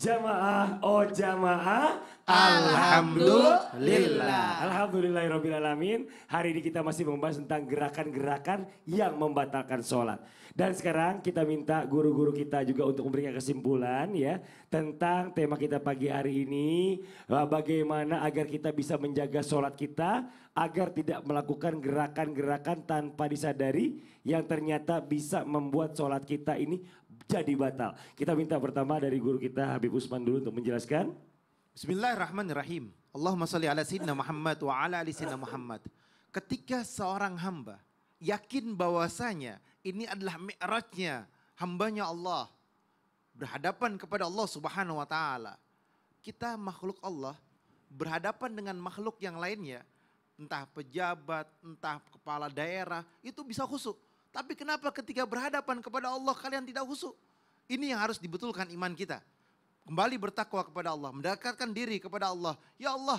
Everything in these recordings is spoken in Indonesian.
Jamaah, oh jamaah, Alhamdulillah. Alhamdulillah alamin. Hari ini kita masih membahas tentang gerakan-gerakan yang membatalkan sholat. Dan sekarang kita minta guru-guru kita juga untuk memberikan kesimpulan ya. Tentang tema kita pagi hari ini. Eh, bagaimana agar kita bisa menjaga sholat kita. Agar tidak melakukan gerakan-gerakan tanpa disadari. Yang ternyata bisa membuat sholat kita ini jadi batal. Kita minta pertama dari guru kita Habib Usman dulu untuk menjelaskan. Bismillahirrahmanirrahim. Allahumma salli ala sayyidina Muhammad wa ala ali sayyidina Muhammad. Ketika seorang hamba yakin bahwasanya ini adalah mi'rajnya hambanya Allah berhadapan kepada Allah Subhanahu wa taala. Kita makhluk Allah berhadapan dengan makhluk yang lainnya, entah pejabat, entah kepala daerah, itu bisa khusuk tapi kenapa ketika berhadapan kepada Allah kalian tidak husuk? Ini yang harus dibetulkan iman kita. Kembali bertakwa kepada Allah, mendekatkan diri kepada Allah. Ya Allah,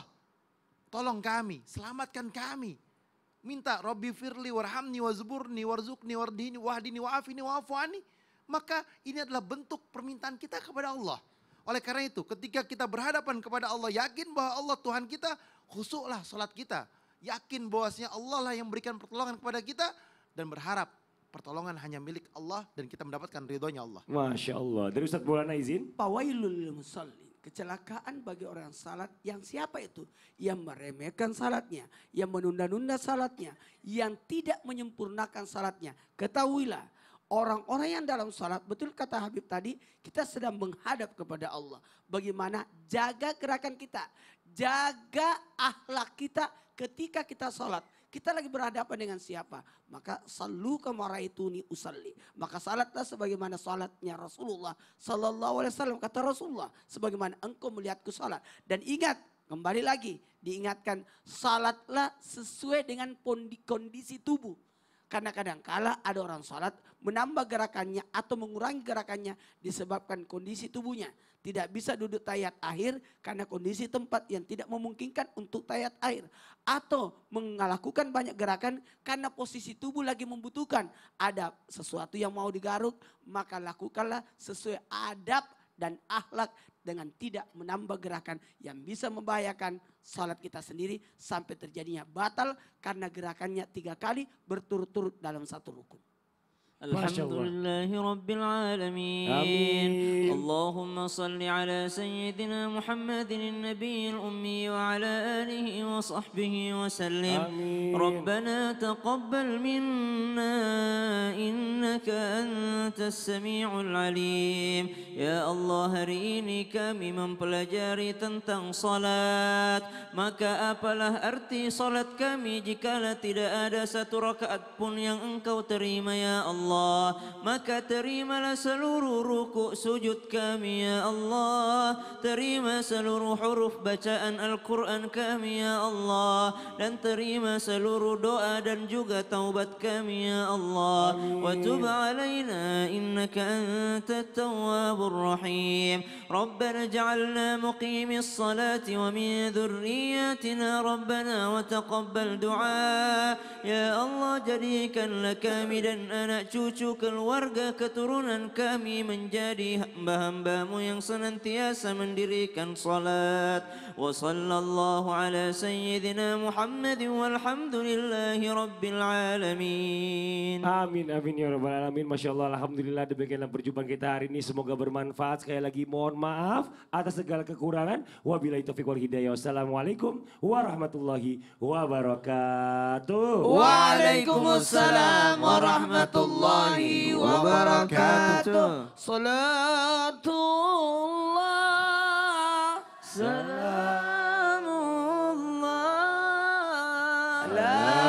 tolong kami, selamatkan kami. Minta Robbi firli warhamni wazburni warzukni wardini wahdini waafini waafuani. Maka ini adalah bentuk permintaan kita kepada Allah. Oleh karena itu, ketika kita berhadapan kepada Allah, yakin bahwa Allah Tuhan kita, khusuklah sholat kita. Yakin bahwasanya Allah lah yang berikan pertolongan kepada kita dan berharap pertolongan hanya milik Allah dan kita mendapatkan ridhonya Allah. Masya Allah. Dari Ustaz Bulana izin. Pawailul musallin. Kecelakaan bagi orang salat yang siapa itu? Yang meremehkan salatnya, yang menunda-nunda salatnya, yang tidak menyempurnakan salatnya. Ketahuilah, orang-orang yang dalam salat, betul kata Habib tadi, kita sedang menghadap kepada Allah. Bagaimana jaga gerakan kita, jaga akhlak kita ketika kita salat kita lagi berhadapan dengan siapa? Maka salu kamaraituni usalli. Maka salatlah sebagaimana salatnya Rasulullah sallallahu alaihi wasallam kata Rasulullah sebagaimana engkau melihatku salat. Dan ingat kembali lagi diingatkan salatlah sesuai dengan kondisi tubuh karena kadang kadangkala ada orang sholat menambah gerakannya atau mengurangi gerakannya disebabkan kondisi tubuhnya. Tidak bisa duduk tayat akhir karena kondisi tempat yang tidak memungkinkan untuk tayat akhir Atau melakukan banyak gerakan karena posisi tubuh lagi membutuhkan. Ada sesuatu yang mau digaruk maka lakukanlah sesuai adab dan akhlak dengan tidak menambah gerakan yang bisa membahayakan salat kita sendiri sampai terjadinya batal karena gerakannya tiga kali berturut-turut dalam satu rukun. الحمد لله رب العالمين آمين. اللهم صل على سيدنا محمد النبي الأمي وعلى آله وصحبه وسلم آمين. ربنا تقبل منا إنك أنت السميع العليم يا الله ريني كامي من بلجاري تنتان صلاة maka apalah arti صلاة كامي jika لا تدأ ada satu rakaat pun يا الله Allah Maka terimalah seluruh ruku sujud kami ya Allah Terima seluruh huruf bacaan Al-Quran kami ya Allah Dan terima seluruh doa dan juga taubat kami ya Allah Wa tub alaina innaka anta tawabur rahim ربنا اجعلنا مقيم الصلاة ومن min ربنا وتقبل دعاء يا الله جريكا لك jadikan أنا dan cucu keluarga keturunan kami menjadi hamba-hambamu yang senantiasa mendirikan salat wa sallallahu ala sayyidina muhammadin walhamdulillahi rabbil alamin amin amin ya rabbal alamin masyaallah alhamdulillah demikianlah perjumpaan kita hari ini semoga bermanfaat sekali lagi mohon maaf atas segala kekurangan wabillahi taufiq wal hidayah wassalamualaikum warahmatullahi wabarakatuh waalaikumsalam warahmatullahi الله وبركاته صلاة الله سلام الله لا